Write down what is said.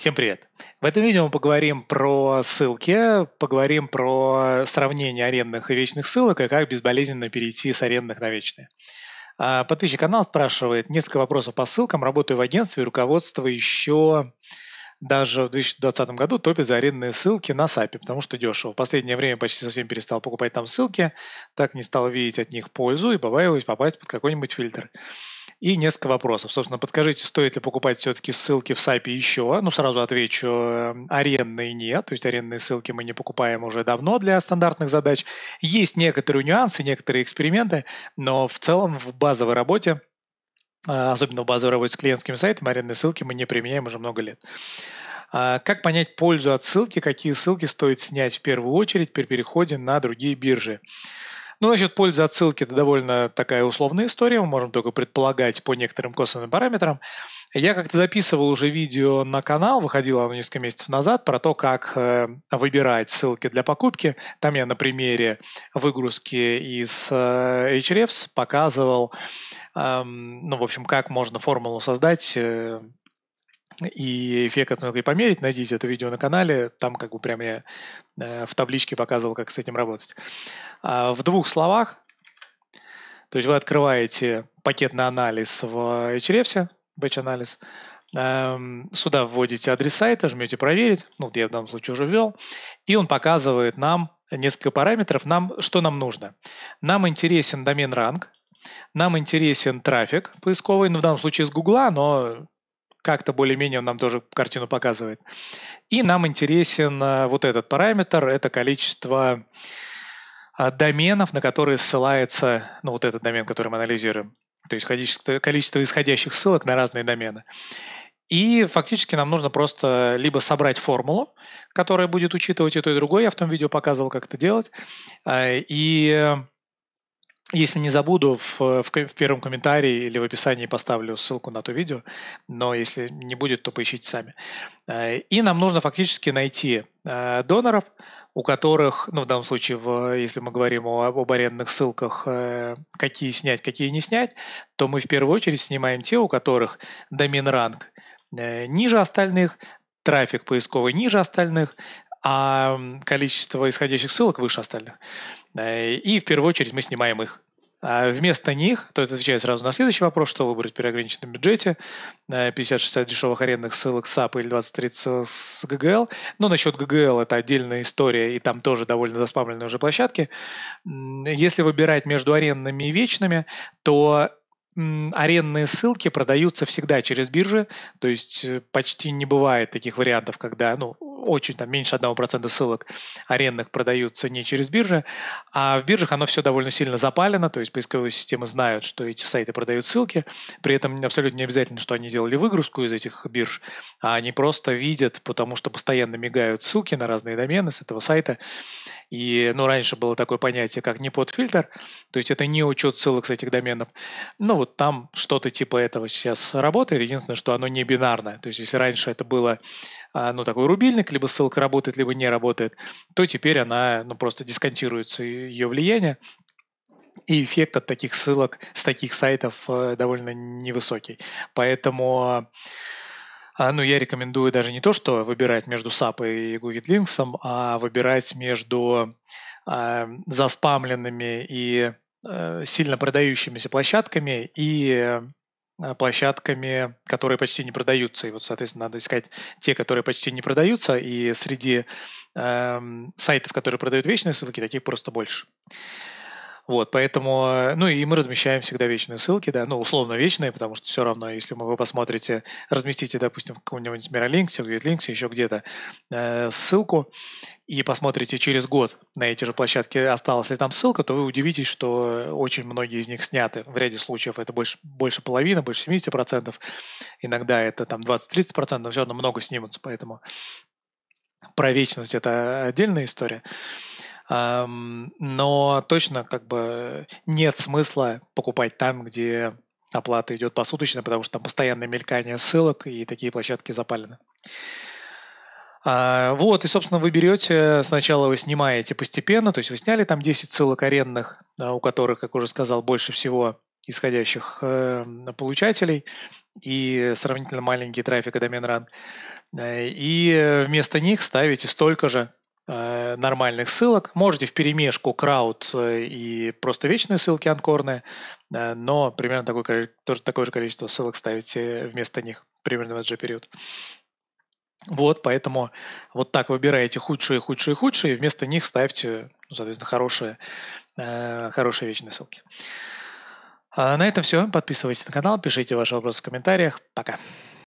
Всем привет! В этом видео мы поговорим про ссылки, поговорим про сравнение арендных и вечных ссылок и как безболезненно перейти с арендных на вечные. А, подписчик канала спрашивает несколько вопросов по ссылкам. Работаю в агентстве, руководство еще даже в 2020 году топит за арендные ссылки на САПе, потому что дешево. В последнее время почти совсем перестал покупать там ссылки, так не стал видеть от них пользу и побаиваюсь попасть под какой-нибудь фильтр. И несколько вопросов. Собственно, подскажите, стоит ли покупать все-таки ссылки в Сайпе еще? Ну, сразу отвечу, э, арендные нет, то есть арендные ссылки мы не покупаем уже давно для стандартных задач. Есть некоторые нюансы, некоторые эксперименты, но в целом в базовой работе э, особенно в базовой работе с клиентскими сайтами, арендные ссылки мы не применяем уже много лет. А, как понять пользу от ссылки, какие ссылки стоит снять в первую очередь при переходе на другие биржи? Ну, насчет пользы отсылки это довольно такая условная история, мы можем только предполагать по некоторым косвенным параметрам. Я как-то записывал уже видео на канал, выходило оно несколько месяцев назад, про то, как э, выбирать ссылки для покупки. Там я на примере выгрузки из э, HREFS показывал, э, ну, в общем, как можно формулу создать, э, и эффект много и померить. Найдите это видео на канале, там как бы прямо я э, в табличке показывал, как с этим работать. А, в двух словах, то есть вы открываете пакетный анализ в Hrefs, batch-анализ, эм, сюда вводите адрес сайта, жмете «Проверить», ну, вот я в данном случае уже ввел, и он показывает нам несколько параметров, нам, что нам нужно. Нам интересен домен ранг, нам интересен трафик поисковый, ну, в данном случае из Гугла, но как-то более-менее он нам тоже картину показывает. И нам интересен э, вот этот параметр, это количество а, доменов, на которые ссылается, ну вот этот домен, который мы анализируем, то есть количество исходящих ссылок на разные домены. И фактически нам нужно просто либо собрать формулу, которая будет учитывать и то, и другое, я в том видео показывал, как это делать, а, и э, если не забуду, в, э, в, в первом комментарии или в описании поставлю ссылку на то видео, но если не будет, то поищите сами. Э, и нам нужно фактически найти э, доноров, у которых, ну в данном случае, в, если мы говорим о, об арендных ссылках, какие снять, какие не снять, то мы в первую очередь снимаем те, у которых домен ранг ниже остальных, трафик поисковый ниже остальных, а количество исходящих ссылок выше остальных. Э, и в первую очередь мы снимаем их. А вместо них, то это отвечает сразу на следующий вопрос, что выбрать при ограниченном бюджете, 50-60 э, дешевых арендных ссылок САП или 20-30 с GGL? Но насчет GGL это отдельная история, и там тоже довольно заспамленные уже площадки. Если выбирать между арендными и вечными, то арендные ссылки продаются всегда через биржи, то есть э, почти не бывает таких вариантов, когда, ну, очень там меньше 1% ссылок арендных продаются не через биржи, а в биржах оно все довольно сильно запалено, то есть поисковые системы знают, что эти сайты продают ссылки, при этом абсолютно не обязательно, что они делали выгрузку из этих бирж, а они просто видят, потому что постоянно мигают ссылки на разные домены с этого сайта, и, ну, раньше было такое понятие, как не подфильтр, то есть это не учет ссылок с этих доменов. Ну, вот там что-то типа этого сейчас работает. Единственное, что оно не бинарное. То есть, если раньше это было, а, ну, такой рубильник, либо ссылка работает, либо не работает, то теперь она ну, просто дисконтируется ее влияние, и эффект от таких ссылок с таких сайтов э, довольно невысокий. Поэтому а, ну, я рекомендую даже не то, что выбирать между SAP и Google Links, а выбирать между э, заспамленными и э, сильно продающимися площадками и э, а, площадками, которые почти не продаются. И вот, соответственно, надо искать те, которые почти не продаются, и среди э, сайтов, которые продают вечные ссылки, таких просто больше. Вот, поэтому, э, ну и мы размещаем всегда вечные ссылки, да, ну условно вечные, потому что все равно, если вы посмотрите, разместите, допустим, в каком-нибудь Миролинк, Сергетлинкс, еще где-то э, ссылку и посмотрите через год на эти же площадки, осталась ли там ссылка, то вы удивитесь, что очень многие из них сняты. В ряде случаев это больше, больше половины, больше 70%, иногда это там 20-30%, но все равно много снимутся, поэтому про вечность это отдельная история но точно как бы нет смысла покупать там, где оплата идет посуточно, потому что там постоянное мелькание ссылок, и такие площадки запалены. А, вот, и, собственно, вы берете, сначала вы снимаете постепенно, то есть вы сняли там 10 ссылок арендных, у которых, как уже сказал, больше всего исходящих э, получателей и сравнительно маленький трафик и домен ранг. Э, и вместо них ставите столько же Э, нормальных ссылок. Можете в перемешку крауд э, и просто вечные ссылки анкорные, э, но примерно такое, тоже такое же количество ссылок ставите вместо них примерно в этот же период. Вот, поэтому вот так выбираете худшие, худшие, худшие, и вместо них ставьте, ну, соответственно, хорошие, хорошие вечные ссылки. А на этом все. Подписывайтесь на канал, пишите ваши вопросы в комментариях. Пока.